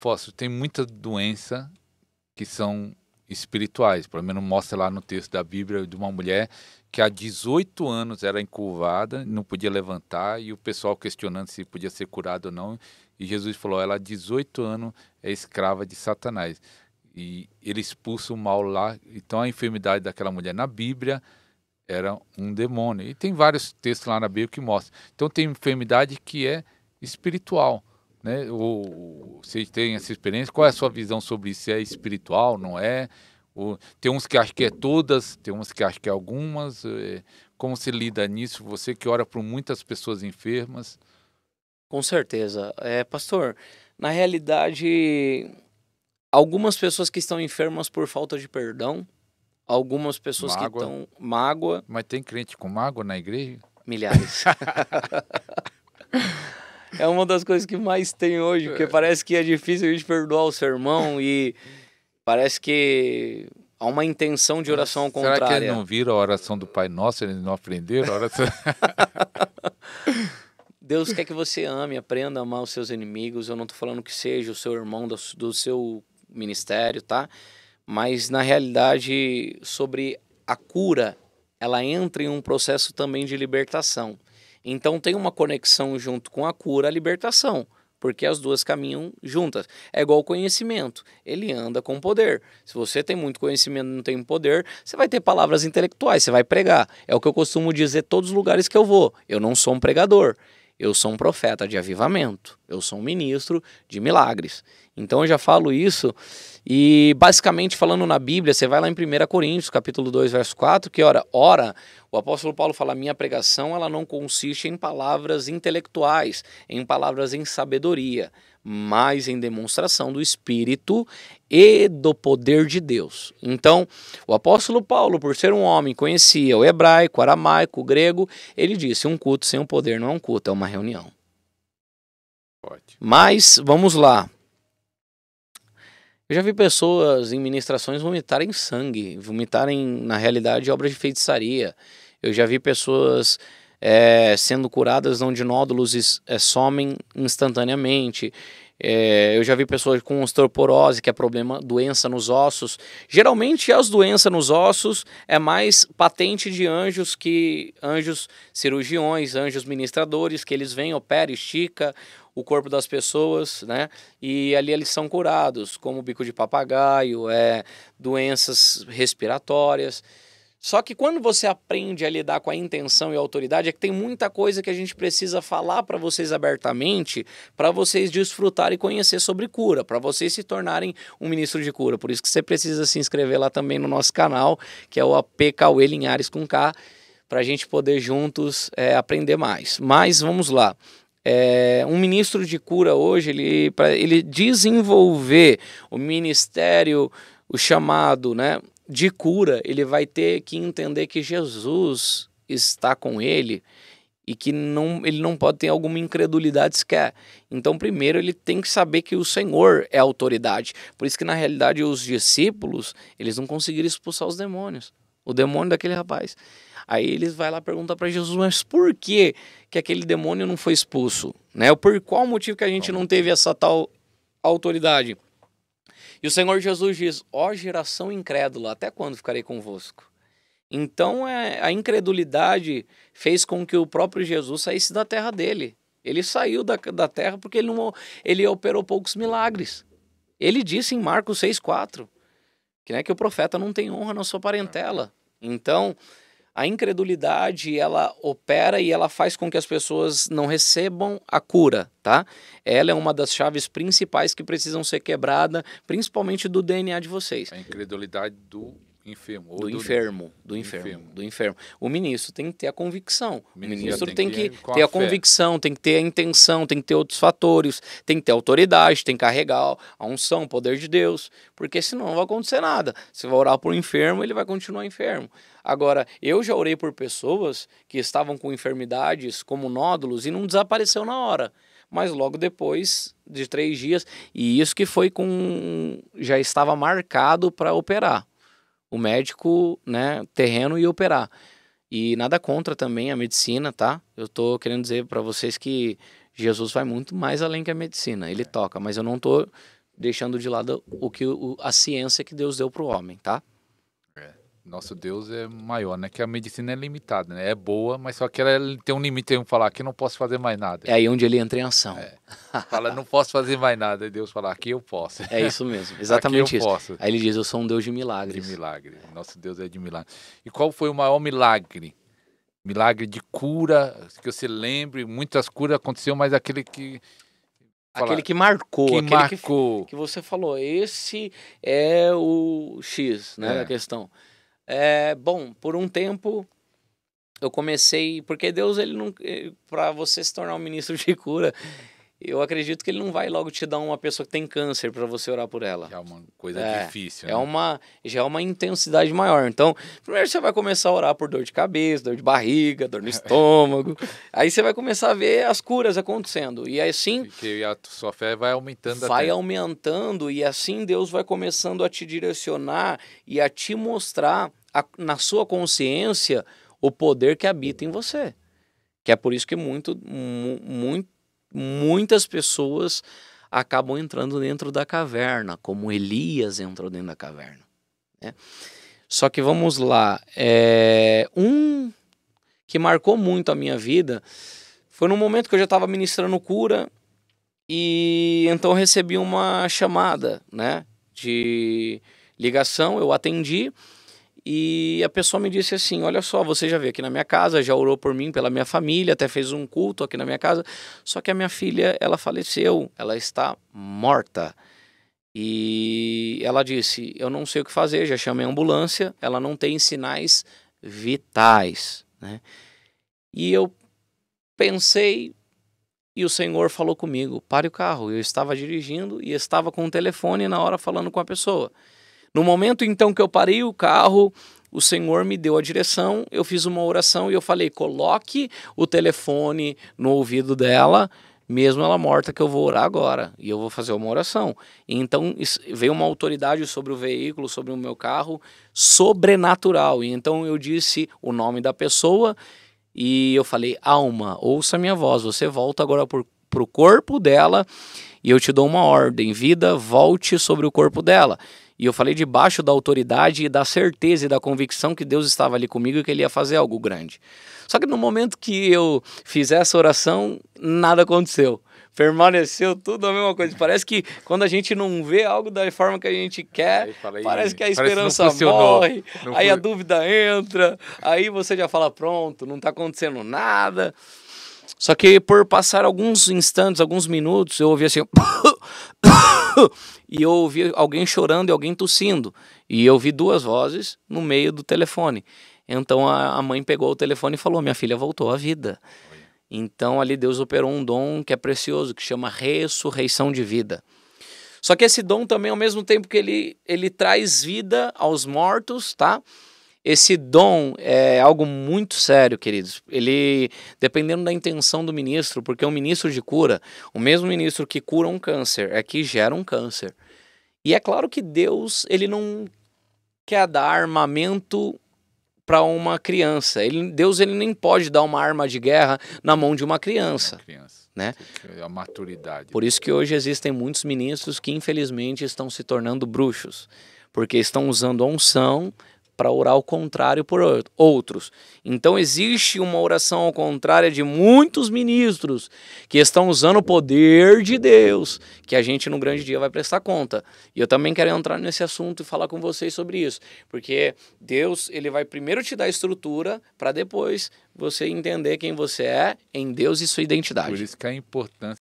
Fóssil, tem muita doença que são espirituais. Pelo menos mostra lá no texto da Bíblia de uma mulher que há 18 anos era encurvada, não podia levantar, e o pessoal questionando se podia ser curado ou não. E Jesus falou: ela há 18 anos é escrava de Satanás. E ele expulsa o mal lá. Então a enfermidade daquela mulher na Bíblia era um demônio. E tem vários textos lá na Bíblia que mostram. Então tem enfermidade que é espiritual né? Ou você tem essa experiência? Qual é a sua visão sobre isso? Se é espiritual, não é? Ou, tem uns que acham que é todas, tem uns que acham que é algumas. É, como se lida nisso? Você que ora por muitas pessoas enfermas. Com certeza. É, pastor, na realidade, algumas pessoas que estão enfermas por falta de perdão, algumas pessoas mágoa. que estão mágoa. Mas tem crente com mágoa na igreja? Milhares. é uma das coisas que mais tem hoje, porque é. parece que é difícil a gente perdoar o sermão e parece que há uma intenção de oração ao contrário. Será que eles não viram a oração do Pai Nosso, eles não aprenderam a oração? Deus quer que você ame, aprenda a amar os seus inimigos. Eu não estou falando que seja o seu irmão do, do seu ministério, tá? Mas na realidade, sobre a cura, ela entra em um processo também de libertação. Então tem uma conexão junto com a cura, a libertação, porque as duas caminham juntas. É igual o conhecimento, ele anda com poder. Se você tem muito conhecimento e não tem poder, você vai ter palavras intelectuais, você vai pregar. É o que eu costumo dizer todos os lugares que eu vou. Eu não sou um pregador, eu sou um profeta de avivamento, eu sou um ministro de milagres. Então eu já falo isso e basicamente falando na Bíblia, você vai lá em 1 Coríntios, capítulo 2, verso 4, que ora, ora, o apóstolo Paulo fala: "Minha pregação, ela não consiste em palavras intelectuais, em palavras em sabedoria, mas em demonstração do Espírito e do poder de Deus. Então, o apóstolo Paulo, por ser um homem, conhecia o é hebraico, o aramaico, o grego, ele disse: um culto sem o um poder não é um culto, é uma reunião. Ótimo. Mas, vamos lá. Eu já vi pessoas em ministrações vomitarem sangue, vomitarem, na realidade, obras de feitiçaria. Eu já vi pessoas é, sendo curadas onde nódulos é, somem instantaneamente. É, eu já vi pessoas com osteoporose, que é problema, doença nos ossos. Geralmente, as doenças nos ossos é mais patente de anjos que anjos cirurgiões, anjos ministradores, que eles vêm, operam, estica o corpo das pessoas, né? E ali eles são curados, como o bico de papagaio, é, doenças respiratórias. Só que quando você aprende a lidar com a intenção e a autoridade, é que tem muita coisa que a gente precisa falar para vocês abertamente, para vocês desfrutarem e conhecer sobre cura, para vocês se tornarem um ministro de cura. Por isso que você precisa se inscrever lá também no nosso canal, que é o AP Cauê Linhares com K, para a gente poder juntos é, aprender mais. Mas vamos lá. É, um ministro de cura hoje, ele, para ele desenvolver o ministério, o chamado, né? de cura, ele vai ter que entender que Jesus está com ele e que não, ele não pode ter alguma incredulidade sequer. Então, primeiro, ele tem que saber que o Senhor é autoridade. Por isso que, na realidade, os discípulos, eles não conseguiram expulsar os demônios. O demônio daquele rapaz. Aí eles vai lá perguntar para Jesus, mas por que que aquele demônio não foi expulso? Né? Por qual motivo que a gente não teve essa tal autoridade? E o Senhor Jesus diz: Ó oh, geração incrédula, até quando ficarei convosco? Então é, a incredulidade fez com que o próprio Jesus saísse da terra dele. Ele saiu da, da terra porque ele, não, ele operou poucos milagres. Ele disse em Marcos 6,4 que, né, que o profeta não tem honra na sua parentela. Então, a incredulidade ela opera e ela faz com que as pessoas não recebam a cura, tá? Ela é uma das chaves principais que precisam ser quebrada, principalmente do DNA de vocês. A incredulidade do enfermo. Do, do, enfermo, do, enfermo, enfermo, do enfermo. O ministro tem que ter a convicção. O ministro, o ministro tem, tem, que, ter a, a convicção, tem que ter a intenção, tem que ter outros fatores, tem que ter autoridade, tem que carregar a unção, o poder de Deus, porque senão não vai acontecer nada. Se vai orar por um enfermo, ele vai continuar enfermo. Agora, eu já orei por pessoas que estavam com enfermidades como nódulos e não desapareceu na hora mas logo depois de três dias. E isso que foi com. já estava marcado para operar o médico, né, terreno e operar. E nada contra também a medicina, tá? Eu tô querendo dizer para vocês que Jesus vai muito mais além que a medicina. Ele é. toca, mas eu não tô deixando de lado o que o, a ciência que Deus deu pro homem, tá? nosso Deus é maior, né? Que a medicina é limitada, né? É boa, mas só que ela é, tem um limite, tem um falar que não posso fazer mais nada. É aí onde ele entra em ação. É. Fala, não posso fazer mais nada, e Deus fala, aqui eu posso. É isso mesmo, exatamente isso. Posso. Aí ele diz, eu sou um Deus de milagres. De milagre, nosso Deus é de milagre. E qual foi o maior milagre? Milagre de cura, que você lembre, muitas curas aconteceram, mas aquele que Falar. Aquele que marcou, que aquele marcou. Que, que, você falou, esse é o X, né, é. da questão. É, bom, por um tempo eu comecei porque Deus ele não eh, para você se tornar um ministro de cura eu acredito que ele não vai logo te dar uma pessoa que tem câncer para você orar por ela. É uma coisa é, difícil. É né? É uma já é uma intensidade maior. Então, primeiro você vai começar a orar por dor de cabeça, dor de barriga, dor no estômago. aí você vai começar a ver as curas acontecendo. E assim que a sua fé vai aumentando. Vai até. aumentando e assim Deus vai começando a te direcionar e a te mostrar a, na sua consciência o poder que habita em você. Que é por isso que muito, mu, muitas pessoas acabam entrando dentro da caverna, como Elias entrou dentro da caverna. Né? Só que vamos lá, é, um que marcou muito a minha vida foi no momento que eu já estava ministrando cura e então recebi uma chamada, né, de ligação, eu atendi e a pessoa me disse assim: Olha só, você já veio aqui na minha casa, já orou por mim, pela minha família, até fez um culto aqui na minha casa. Só que a minha filha, ela faleceu, ela está morta. E ela disse: Eu não sei o que fazer, já chamei a ambulância, ela não tem sinais vitais. Né? E eu pensei, e o Senhor falou comigo: Pare o carro. Eu estava dirigindo e estava com o telefone na hora falando com a pessoa. No momento então que eu parei o carro, o Senhor me deu a direção, eu fiz uma oração e eu falei: coloque o telefone no ouvido dela, mesmo ela morta, que eu vou orar agora e eu vou fazer uma oração. Então veio uma autoridade sobre o veículo, sobre o meu carro, sobrenatural. E então eu disse o nome da pessoa e eu falei: alma, ouça minha voz, você volta agora para o corpo dela e eu te dou uma ordem: vida, volte sobre o corpo dela. E eu falei debaixo da autoridade e da certeza e da convicção que Deus estava ali comigo e que ele ia fazer algo grande. Só que no momento que eu fiz essa oração, nada aconteceu. Permaneceu tudo a mesma coisa. Parece que quando a gente não vê algo da forma que a gente quer, falei, parece que a esperança que morre, aí a dúvida entra, aí você já fala: pronto, não está acontecendo nada. Só que por passar alguns instantes, alguns minutos, eu ouvi assim. e eu ouvi alguém chorando e alguém tossindo. E eu vi duas vozes no meio do telefone. Então a, mãe pegou o telefone e falou: Minha filha voltou à vida. Então ali Deus operou um dom que é precioso, que chama ressurreição de vida. Só que esse dom também, ao mesmo tempo que ele, ele traz vida aos mortos, tá? Esse dom é algo muito sério, queridos. Ele, dependendo da intenção do ministro, porque o um ministro de cura, o mesmo ministro que cura um câncer, é que gera um câncer. E é claro que Deus, ele não quer dar armamento para uma criança. Ele, Deus ele nem pode dar uma arma de guerra na mão de uma criança. Uma criança. Né? É a maturidade. Por isso que hoje existem muitos ministros que infelizmente estão se tornando bruxos, porque estão usando a unção para orar o contrário por outros. Então existe uma oração ao contrário de muitos ministros que estão usando o poder de Deus, que a gente no grande dia vai prestar conta. E eu também quero entrar nesse assunto e falar com vocês sobre isso, porque Deus, ele vai primeiro te dar estrutura para depois você entender quem você é em Deus e sua identidade. Por isso que é importante